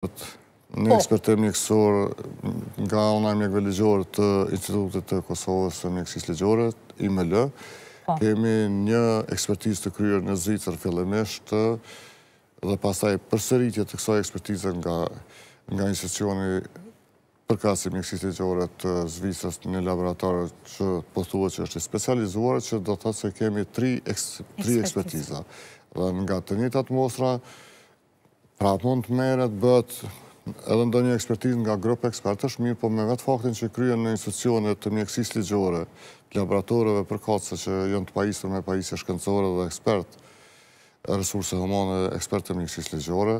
Në po. ekspertë mjekësor nga ona mjekëve legjore të Institutit të Kosovës e mjekësis legjore, IML, po. kemi një ekspertisë të kryer në Zicër fillemisht dhe pasaj përseritje të kësoj ekspertizën nga institucioni përkasi mjekësis legjore të zvisës në laboratorë që pëthua po që është specializuar që do të të se kemi tri ekspertiza. Nga të një të mosra, Pra mund të meret bët edhe ndo një ekspertiz nga grupë ekspertës, mirë po me vetë faktin që kryen në institucionet të mjekësis ligjore, laboratorëve për kocë që jënë të pajisur me pajisje shkëndësore dhe ekspertë, resurse humane, ekspertë të mjekësis ligjore,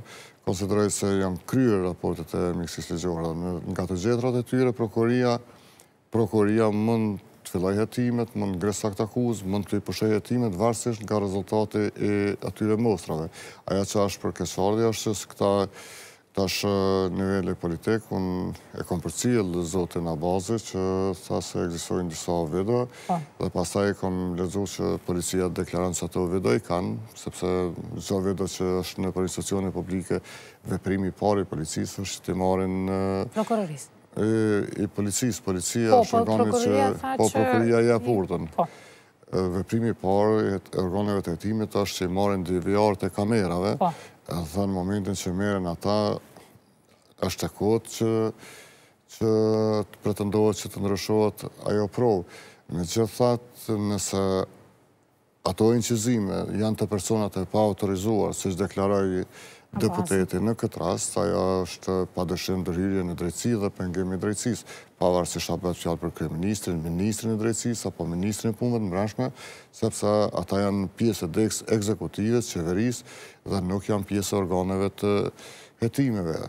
konsiderojtë se janë kryer raportet e mjekësis ligjore. Nga të gjithrat e tyre, prokuria mund fillaj jetimet, mund ngresa këtë akuz, mund të i pëshej jetimet, varsisht nga rezultate e atyre mostrave. Aja që është për kesardhja është që këta është nivele politikë, unë e kom për cilë zote në bazë që tha se egzisojnë disa vedo po. dhe pasaj e kom lezu që policia deklaranë që ato vedo i kanë, sepse zho vedo që është në për institucione publike veprimi pari policisë është të marin... Prokurorisë e policisë. Policia po, po, shërgonit që... Po, prokuria ja purëtën. Po. Vëprimi parë i organeve të jetimit është që i marën DVR të kamerave, dhe në momentin që meren ata, është të kotë që që të pretendohet që të ndryshohet ajo provë. Me gjithë thatë, nëse ato incizime janë të personat e pa autorizuar, që është deklarojë deputeti. Në këtë rast, ajo është pa dëshim dërhyrje në drejtësi dhe pëngemi drejtësis. Pavarë si shabet fjallë për kërë ministrin, ministrin e drejtësis, apo ministrin e punëve në mërëshme, sepse ata janë pjesë e dekës ekzekutivës, qeveris, dhe nuk janë pjesë organeve të jetimeve.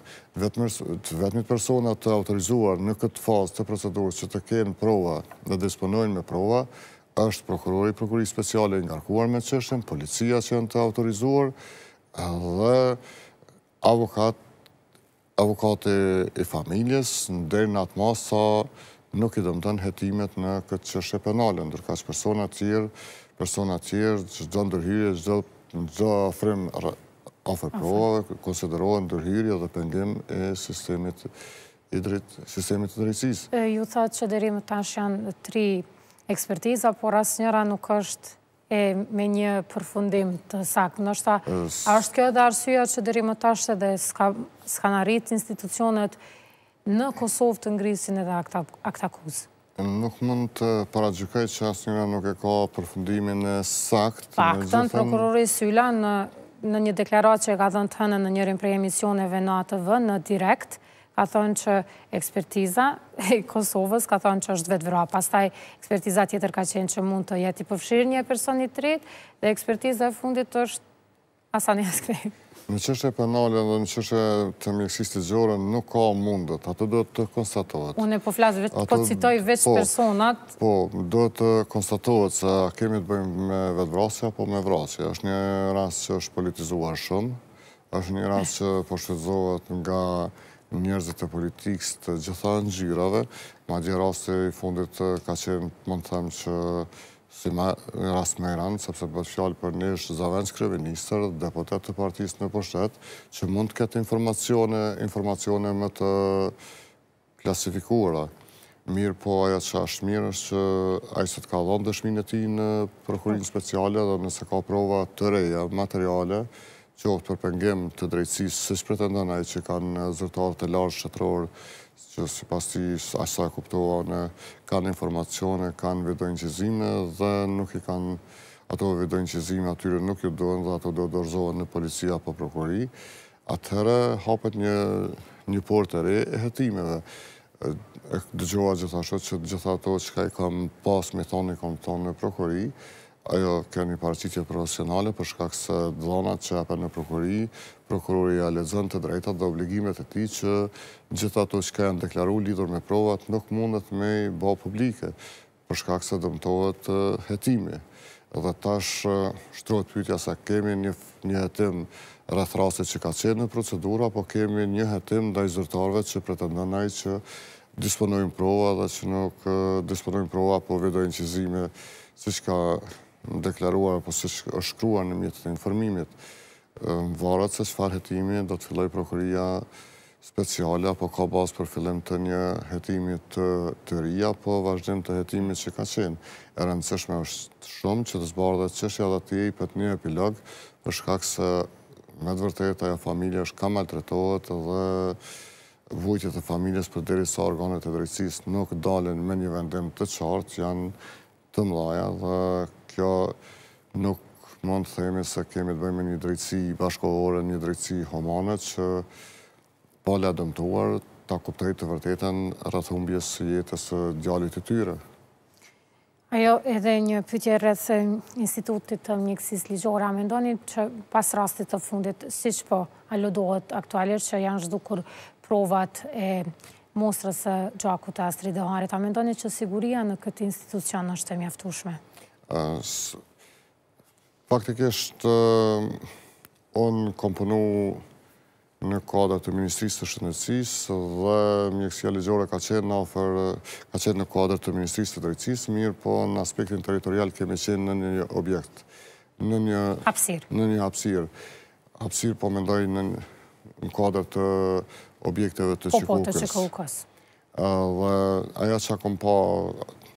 Vetëmit personat të autorizuar në këtë fazë të procedurës që të kenë prova dhe disponojnë me prova, është prokurori, prokurori speciale, ngarkuar me qëshën, policia që janë të autorizuar, dhe avokat, avokate i familjes, ndër në atë masa nuk i dëmëtën jetimet në këtë qështë e penale, ndërka që persona tjerë, persona tjerë, që gjë ndërhyrje, gjë gjë frim ofër konsiderohen ndërhyrje dhe pengim e sistemit i drejtë, sistemi të drejtësisë. Ju thëtë që dherimë tash janë tri ekspertiza, por asë njëra nuk është e me një përfundim të sakë. Nështë a është kjo edhe arsua që dëri më tashtë dhe s'ka në rritë institucionet në Kosovë të ngrisin edhe akta kuzë? Nuk mund të paradjukaj që asë njëra nuk e ka përfundimin e sakt. Pak në prokurori Sylla në një deklarat që e ka dhënë të hënë në njërin prej emisioneve në ATV në direkt, ka thonë që ekspertiza e Kosovës ka thonë që është vetë vëra, pastaj ekspertiza tjetër ka qenë që mund të jetë i pëfshirë një personit rritë dhe ekspertiza e fundit është e askrej. Në qështë e penale dhe në qështë e të mjekësisht të gjore, nuk ka mundet, atë do të konstatohet. Unë e po flasë, po citoj veç po, personat. Po, do të konstatohet se kemi të bëjmë me vetëvrasja apo me vrasja. është një rrasë që është politizuar shumë, është një rrasë që poshtetëzohet nga njerëzit e politikës të gjitha në gjyrave, ma dje rase i fundit eh, ka qenë, mund të them që si në rast me rënd, sepse bëtë fjallë për një është zavend së kreminisër, depotet të partijës në pështet, që mund të këtë informacione, informacione më të klasifikuara. Mirë po aja që është mirë është që ajse të ka dhonë dëshminë ti në prokurinë speciale dhe nëse ka prova të reja, materiale, qoftë për pengim të drejtsis, se që pretendon aje që kanë zërtarë të larë shëtërorë, që si pas ti asa kuptoha në kanë informacione, kanë vidojnë qizime dhe nuk i kanë ato vidojnë qizime atyre nuk ju dojnë dhe ato do dorëzohen në policia për prokurori, atëherë hapet një, një por të re e dhe Dëgjoha gjithashtë që gjitha ato që ka i kam pas me thonë i kam thonë në prokurori, Ajo kërë një paracitje profesionale për shkak se dhonat që apër në prokurori, prokurori ja lezën të drejta dhe obligimet e ti që gjitha të që kanë deklaru lidur me provat nuk mundet me i bo publike për shkak se dëmtohet hetimi. Dhe tash shtrojt pytja sa kemi një hetim rrathrasit që ka qenë në procedura, po kemi një hetim dhe i zërtarve që pretendën që disponojnë prova dhe që nuk disponojnë prova po vedojnë qizime si që ka deklaruar, po se është shkruar në mjetët e informimit, në varat se që jetimi, do të filloj prokuria speciale, apo ka basë për fillim të një hetimi të të rria, po vazhdim të jetimit që ka qenë. E është shumë, që të zbarë dhe që dhe ti i pëtë një epilog, për shkak se me të aja familje është kam altretohet dhe vujtjet e familjes për diri sa organet e drejtsis nuk dalin me një vendim të qartë, janë të mlaja dhe kjo nuk mund të themi se kemi të bëjmë një drejtësi bashkohore, një drejtësi homane, që po le dëmtuar ta kuptaj të vërtetën së jetës djallit të tyre. Ajo, edhe një pytje rrëtë institutit të mjekësis ligjora, me ndonit që pas rastit të fundit, si që po aludohet aktualisht që janë zhdukur provat e mosrës e gjakut e astri dhe harit, a me ndonit që siguria në këtë institucion është të mjaftushme? Faktikisht, unë komponu në kodrë të Ministrisë të Shëndetsisë dhe mjekësia legjore ka qenë në ofër, ka qenë në kodrë të Ministrisë të Drejtsisë, mirë po në aspektin teritorial kemi qenë në një objekt, në një... Hapsir. Në një hapsir. Hapsir po mendoj në në kodrë të objekteve të qikukës. Po, po, të qikukës. Dhe aja që akum po